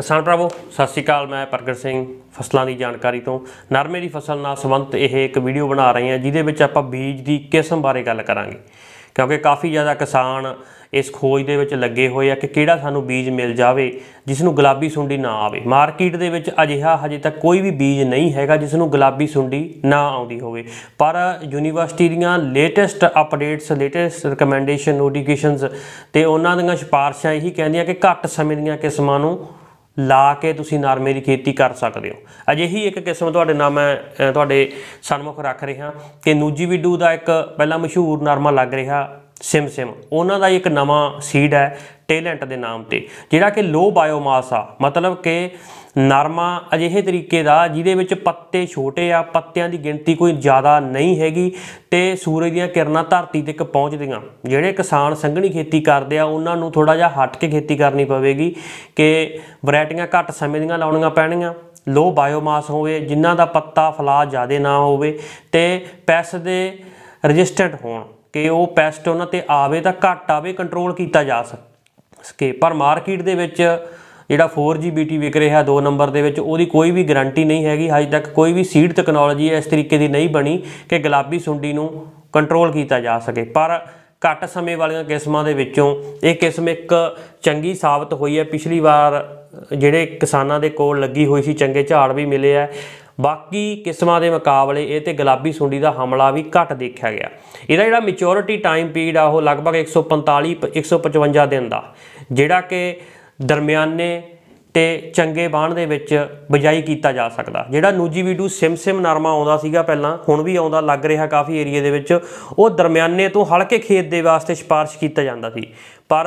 ਕਿਸਾਨ ਭਰਾਵੋ ਸਤਿ ਸ਼੍ਰੀ ਅਕਾਲ ਮੈਂ ਪ੍ਰਗਟ ਸਿੰਘ ਫਸਲਾਂ ਦੀ ਜਾਣਕਾਰੀ ਤੋਂ ਨਰਮੇ ਦੀ ਫਸਲ ਨਾਲ ਸੰਬੰਧਿਤ ਇਹ ਇੱਕ ਵੀਡੀਓ ਬਣਾ ਰਹੇ ਹਾਂ ਜਿਹਦੇ ਵਿੱਚ ਆਪਾਂ ਬੀਜ ਦੀ ਕਿਸਮ ਬਾਰੇ ਗੱਲ ਕਰਾਂਗੇ ਕਿਉਂਕਿ ਕਾਫੀ ਜ਼ਿਆਦਾ ਕਿਸਾਨ ਇਸ ਖੋਜ ਦੇ ਵਿੱਚ ਲੱਗੇ ਹੋਏ ਆ ਕਿ ਕਿਹੜਾ ਸਾਨੂੰ ਬੀਜ ਮਿਲ ਜਾਵੇ ਜਿਸ ਨੂੰ ਗੁਲਾਬੀ ਸੁੰਡੀ ਨਾ ਆਵੇ ਮਾਰਕੀਟ ਦੇ ਵਿੱਚ ਅਜਿਹਾ ਹਜੇ ਤੱਕ ਕੋਈ ਵੀ ਬੀਜ ਨਹੀਂ ਹੈਗਾ ਜਿਸ ਨੂੰ ਗੁਲਾਬੀ ਸੁੰਡੀ ਨਾ ਆਉਂਦੀ ਹੋਵੇ ਪਰ ਯੂਨੀਵਰਸਿਟੀ ਦੀਆਂ latest updates latest recommendation notifications ਤੇ ਉਹਨਾਂ ਦੀਆਂ ਸਿਫਾਰਸ਼ਾਂ ਇਹੀ ਕਹਿੰਦੀਆਂ ਕਿ ਘੱਟ ਸਮੇਂ ਦੀਆਂ ਕਿਸਮਾਂ ਨੂੰ ਲਾ ਕੇ ਤੁਸੀਂ ਨਰਮੇ ਦੀ ਖੇਤੀ ਕਰ ਸਕਦੇ ਹੋ ਅਜਿਹੀ ਇੱਕ ਕਿਸਮ ਤੁਹਾਡੇ ਨਾਮ ਹੈ ਤੁਹਾਡੇ ਸਨਮੁਖ ਰੱਖ ਰਿਹਾ ਕਿ ਨੂਜੀ ਵਿਡੂ ਦਾ ਇੱਕ ਪਹਿਲਾਂ ਮਸ਼ਹੂਰ ਨਰਮਾ ਲੱਗ ਰਿਹਾ ਸਿਮ ਸਿਮ ਉਹਨਾਂ ਦਾ ਇੱਕ ਨਵਾਂ ਸੀਡ ਹੈ ਟੈਲੈਂਟ ਦੇ ਨਾਮ ਤੇ ਜਿਹੜਾ ਕਿ ਲੋ ਬਾਇਓਮਾਸ ਆ ਮਤਲਬ ਕਿ ਨਰਮਾ ਅਜਿਹੇ ਤਰੀਕੇ ਦਾ ਜਿਹਦੇ ਵਿੱਚ ਪੱਤੇ ਛੋਟੇ ਆ ਪੱਤਿਆਂ ਦੀ ਗਿਣਤੀ ਕੋਈ ਜ਼ਿਆਦਾ ਨਹੀਂ ਹੈਗੀ ਤੇ ਸੂਰਜ ਦੀਆਂ ਕਿਰਨਾਂ ਧਰਤੀ ਤੱਕ ਪਹੁੰਚਦੀਆਂ ਜਿਹੜੇ ਕਿਸਾਨ ਸੰਘਣੀ ਖੇਤੀ ਕਰਦੇ ਆ ਉਹਨਾਂ ਨੂੰ ਥੋੜਾ ਜਿਹਾ ਹਟ ਕੇ ਖੇਤੀ ਕਰਨੀ ਪਵੇਗੀ ਕਿ ਵੈਰਾਈਟੀਆਂ ਘੱਟ ਸਮੇਂ ਦੀਆਂ ਲਾਉਣੀਆਂ ਪੈਣੀਆਂ ਲੋ ਬਾਇਓਮਾਸ ਹੋਵੇ ਜਿਨ੍ਹਾਂ ਦਾ ਪੱਤਾ ਫਲਾ ਜ਼ਿਆਦਾ ਨਾ ਹੋਵੇ ਤੇ ਪੈਸ ਦੇ ਰੈਜ਼ਿਸਟੈਂਟ ਹੋਣ ਕਿ ਉਹ ਪੈਸਟ ਉਹਨਾਂ ਤੇ ਆਵੇ ਤਾਂ ਘੱਟ ਆਵੇ ਕੰਟਰੋਲ ਕੀਤਾ ਜਾ ਸਕੇ ਪਰ ਮਾਰਕੀਟ ਦੇ ਵਿੱਚ ਜਿਹੜਾ 4G BT ਵਿਕ ਰਿਹਾ 2 ਨੰਬਰ ਦੇ ਵਿੱਚ ਉਹਦੀ ਕੋਈ ਵੀ ਗਾਰੰਟੀ ਨਹੀਂ ਹੈਗੀ ਹਜੇ ਤੱਕ ਕੋਈ ਵੀ ਸੀਡ ਟੈਕਨੋਲੋਜੀ ਇਸ ਤਰੀਕੇ ਦੀ ਨਹੀਂ ਬਣੀ ਕਿ ਗੁਲਾਬੀ ਸੁੰਡੀ ਨੂੰ ਕੰਟਰੋਲ ਕੀਤਾ ਜਾ ਸਕੇ ਪਰ ਘੱਟ ਸਮੇਂ ਵਾਲੀਆਂ ਕਿਸਮਾਂ ਦੇ ਵਿੱਚੋਂ ਇਹ ਕਿਸਮ ਇੱਕ ਚੰਗੀ ਸਾਬਤ ਹੋਈ ਹੈ ਪਿਛਲੀ ਵਾਰ ਜਿਹੜੇ ਕਿਸਾਨਾਂ ਦੇ ਕੋਲ ਲੱਗੀ ਹੋਈ ਸੀ ਚੰਗੇ ਝਾੜ ਵੀ ਮਿਲੇ ਆ ਬਾਕੀ ਕਿਸਮਾਂ ਦੇ ਮੁਕਾਬਲੇ ਇਹ ਤੇ ਗੁਲਾਬੀ ਸੁੰਡੀ ਦਾ ਹਮਲਾ ਵੀ ਘੱਟ ਦੇਖਿਆ ਗਿਆ ਇਹਦਾ ਜਿਹੜਾ ਮੈਚਿਓਰਿਟੀ ਟਾਈਮ ਪੀਰੀਅਡ ਆ ਉਹ ਲਗਭਗ 145 155 ਦਿਨ ਦਾ ਜਿਹੜਾ ਕਿ ਦਰਮਿਆਨੇ ਤੇ ਚੰਗੇ ਬਾਣ ਦੇ ਵਿੱਚ ਬਜਾਈ ਕੀਤਾ ਜਾ ਸਕਦਾ ਜਿਹੜਾ ਨੂਜੀ ਵੀਡੂ ਸਿਮਸਿਮ ਨਰਮਾ ਆਉਂਦਾ ਸੀਗਾ ਪਹਿਲਾਂ ਹੁਣ ਵੀ ਆਉਂਦਾ ਲੱਗ ਰਿਹਾ ਕਾਫੀ ਏਰੀਆ ਦੇ ਵਿੱਚ ਉਹ ਦਰਮਿਆਨੇ ਤੋਂ ਹਲਕੇ ਖੇਤ ਦੇ ਵਾਸਤੇ ਸਿਫਾਰਿਸ਼ ਕੀਤਾ ਜਾਂਦਾ ਸੀ ਪਰ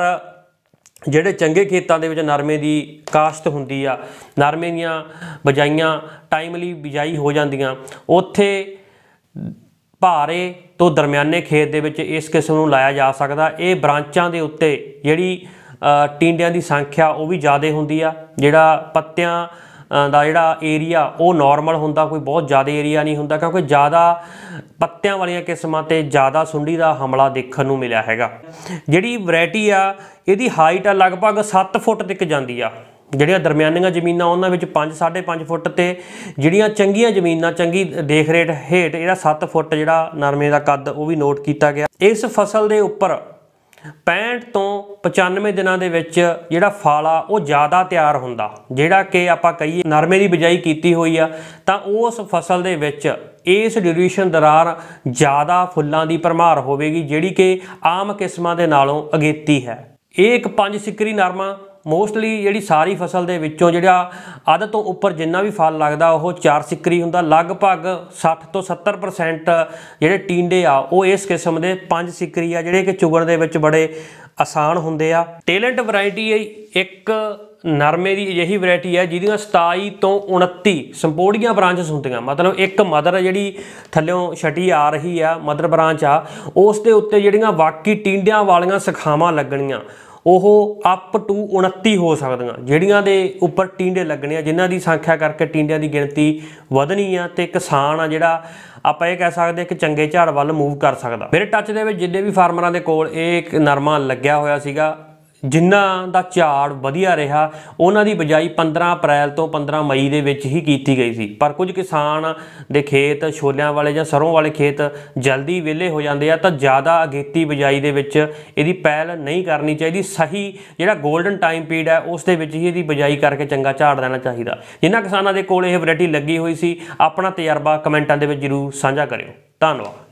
ਜਿਹੜੇ ਚੰਗੇ ਖੇਤਾਂ ਦੇ ਵਿੱਚ ਨਰਮੇ ਦੀ ਕਾਸ਼ਤ ਹੁੰਦੀ ਆ ਨਰਮੇ ਦੀਆਂ ਬਜਾਈਆਂ ਟਾਈਮਲੀ ਬਿਜਾਈ ਹੋ ਜਾਂਦੀਆਂ ਉੱਥੇ ਭਾਰੇ ਤੋਂ ਦਰਮਿਆਨੇ ਖੇਤ ਦੇ ਵਿੱਚ ਇਸ ਕਿਸਮ ਨੂੰ ਲਾਇਆ ਜਾ ਸਕਦਾ ਇਹ ਬ੍ਰਾਂਚਾਂ ਦੇ ਉੱਤੇ ਜਿਹੜੀ ਟਿੰਡਿਆਂ ਦੀ ਸੰਖਿਆ ਉਹ ਵੀ ਜ਼ਿਆਦਾ ਹੁੰਦੀ ਆ ਜਿਹੜਾ ਪੱਤਿਆਂ ਦਾ ਜਿਹੜਾ ਏਰੀਆ ਉਹ ਨਾਰਮਲ ਹੁੰਦਾ ਕੋਈ ਬਹੁਤ ਜ਼ਿਆਦਾ ਏਰੀਆ ਨਹੀਂ ਹੁੰਦਾ ਕਿਉਂਕਿ ਜ਼ਿਆਦਾ ਪੱਤਿਆਂ ਵਾਲੀਆਂ ਕਿਸਮਾਂ ਤੇ ਜ਼ਿਆਦਾ ਸੁੰਡੀ ਦਾ ਹਮਲਾ ਦੇਖਣ ਨੂੰ ਮਿਲਿਆ ਹੈਗਾ ਜਿਹੜੀ ਵੈਰਾਈਟੀ ਆ ਇਹਦੀ ਹਾਈਟ ਆ ਲਗਭਗ 7 ਫੁੱਟ ਤੱਕ ਜਾਂਦੀ ਆ ਜਿਹੜੀਆਂ ਦਰਮਿਆਨੀਆਂ ਜ਼ਮੀਨਾਂ ਉਹਨਾਂ ਵਿੱਚ 5 5.5 ਫੁੱਟ ਤੇ ਜਿਹੜੀਆਂ ਚੰਗੀਆਂ ਜ਼ਮੀਨਾਂ ਚੰਗੀ ਦੇਖ ਰੇਟ ਹੇਠ ਇਹਦਾ 7 ਫੁੱਟ ਜਿਹੜਾ ਨਰਮੇ ਦਾ ਕੱਦ ਉਹ ਵੀ ਨੋਟ ਕੀਤਾ ਗਿਆ ਇਸ ਫਸਲ ਦੇ ਉੱਪਰ 65 ਤੋਂ 95 ਦਿਨਾਂ ਦੇ ਵਿੱਚ ਜਿਹੜਾ ਫਲ ਆ ਉਹ ਜ਼ਿਆਦਾ ਤਿਆਰ ਹੁੰਦਾ ਜਿਹੜਾ ਕਿ ਆਪਾਂ ਕਹੀਏ ਨਰਮੇ ਦੀ ਬਿਜਾਈ ਕੀਤੀ ਹੋਈ ਆ ਤਾਂ ਉਸ ਫਸਲ ਦੇ ਵਿੱਚ ਇਸ ਡਿਊਰੇਸ਼ਨ ਦਰਾਰ ਜ਼ਿਆਦਾ ਫੁੱਲਾਂ ਦੀ ਭਰਮਾਰ ਹੋਵੇਗੀ ਜਿਹੜੀ ਕਿ ਆਮ ਕਿਸਮਾਂ ਦੇ ਨਾਲੋਂ ਅਗੇਤੀ ਹੈ ਇਹ ਇੱਕ ਪੰਜ ਸਿਕਰੀ ਨਰਮਾ ਮੋਸਟਲੀ ਜਿਹੜੀ ਸਾਰੀ ਫਸਲ ਦੇ ਵਿੱਚੋਂ ਜਿਹੜਾ ਅੱਧ ਤੋਂ ਉੱਪਰ ਜਿੰਨਾ ਵੀ ਫਲ ਲੱਗਦਾ ਉਹ ਚਾਰ ਸਿੱਕਰੀ ਹੁੰਦਾ ਲਗਭਗ 60 ਤੋਂ 70% ਜਿਹੜੇ ਟੀਂਡੇ ਆ ਉਹ ਇਸ ਕਿਸਮ ਦੇ ਪੰਜ ਸਿੱਕਰੀ ਆ ਜਿਹੜੇ ਕਿ ਚੁਗਣ ਦੇ ਵਿੱਚ ਬੜੇ ਆਸਾਨ ਹੁੰਦੇ ਆ ਟੈਲੈਂਟ ਵੈਰਾਈਟੀ ਇੱਕ ਨਰਮੇ ਦੀ ਇਹੀ ਵੈਰਾਈਟੀ ਹੈ ਜਿਹਦੀਆਂ 27 ਤੋਂ 29 ਸੰਪੋੜੀਆਂ ਬ੍ਰਾਂਚਸ ਹੁੰਦੀਆਂ ਮਤਲਬ ਇੱਕ ਮਦਰ ਜਿਹੜੀ ਥੱਲਿਓਂ ਛਟੀ ਆ ਰਹੀ ਆ ਮਦਰ ਬ੍ਰਾਂਚ ਆ ਉਸ ਦੇ ਉੱਤੇ ਜਿਹੜੀਆਂ ਬਾਕੀ ਟਿੰਡਿਆਂ ਵਾਲੀਆਂ ਸਖਾਵਾਂ ਲੱਗਣੀਆਂ ਉਹ ਅਪ ਟੂ 29 ਹੋ ਸਕਦੀਆਂ ਜਿਹੜੀਆਂ ਦੇ ਉੱਪਰ ਟਿੰਡੇ ਲੱਗਣੇ ਆ ਜਿਨ੍ਹਾਂ ਦੀ ਸੰਖਿਆ ਕਰਕੇ ਟਿੰਡਿਆਂ ਦੀ ਗਿਣਤੀ ਵਧਣੀ ਆ ਤੇ ਕਿਸਾਨ ਆ ਜਿਹੜਾ ਆਪਾਂ ਇਹ ਕਹਿ ਸਕਦੇ ਕਿ ਚੰਗੇ ਝਾੜ ਵੱਲ ਮੂਵ ਕਰ ਸਕਦਾ ਮੇਰੇ ਟੱਚ ਦੇ ਵਿੱਚ ਜਿੰਨੇ ਵੀ ਫਾਰਮਰਾਂ ਦੇ ਕੋਲ ਇਹ ਇੱਕ ਨਰਮਾ ਲੱਗਿਆ ਹੋਇਆ ਸੀਗਾ ਜਿਨ੍ਹਾਂ ਦਾ ਝਾੜ ਵਧੀਆ ਰਿਹਾ ਉਹਨਾਂ ਦੀ ਬਜਾਈ 15 ਅਪ੍ਰੈਲ ਤੋਂ 15 ਮਈ ਦੇ ਵਿੱਚ ਹੀ ਕੀਤੀ ਗਈ ਸੀ ਪਰ ਕੁਝ ਕਿਸਾਨ ਦੇ ਖੇਤ ਛੋਲਿਆਂ ਵਾਲੇ ਜਾਂ ਸਰੋਂ ਵਾਲੇ ਖੇਤ ਜਲਦੀ ਵਿਲੇ ਹੋ ਜਾਂਦੇ ਆ ਤਾਂ ਜ਼ਿਆਦਾ ਅਗੇਤੀ ਬਜਾਈ ਦੇ ਵਿੱਚ ਇਹਦੀ ਪਹਿਲ ਨਹੀਂ ਕਰਨੀ ਚਾਹੀਦੀ ਸਹੀ ਜਿਹੜਾ 골ਡਨ ਟਾਈਮ ਪੀਰੀਅਡ ਹੈ ਉਸ ਦੇ ਵਿੱਚ ਹੀ ਇਹਦੀ ਬਜਾਈ ਕਰਕੇ ਚੰਗਾ ਝਾੜ ਦੇਣਾ ਚਾਹੀਦਾ ਜਿਨ੍ਹਾਂ ਕਿਸਾਨਾਂ ਦੇ ਕੋਲ ਇਹ ਵੈਰਾਈਟੀ ਲੱਗੀ ਹੋਈ ਸੀ ਆਪਣਾ ਤਜਰਬਾ ਕਮੈਂਟਾਂ ਦੇ ਵਿੱਚ ਜ਼ਰੂਰ ਸਾਂਝਾ ਕਰਿਓ ਧੰਨਵਾਦ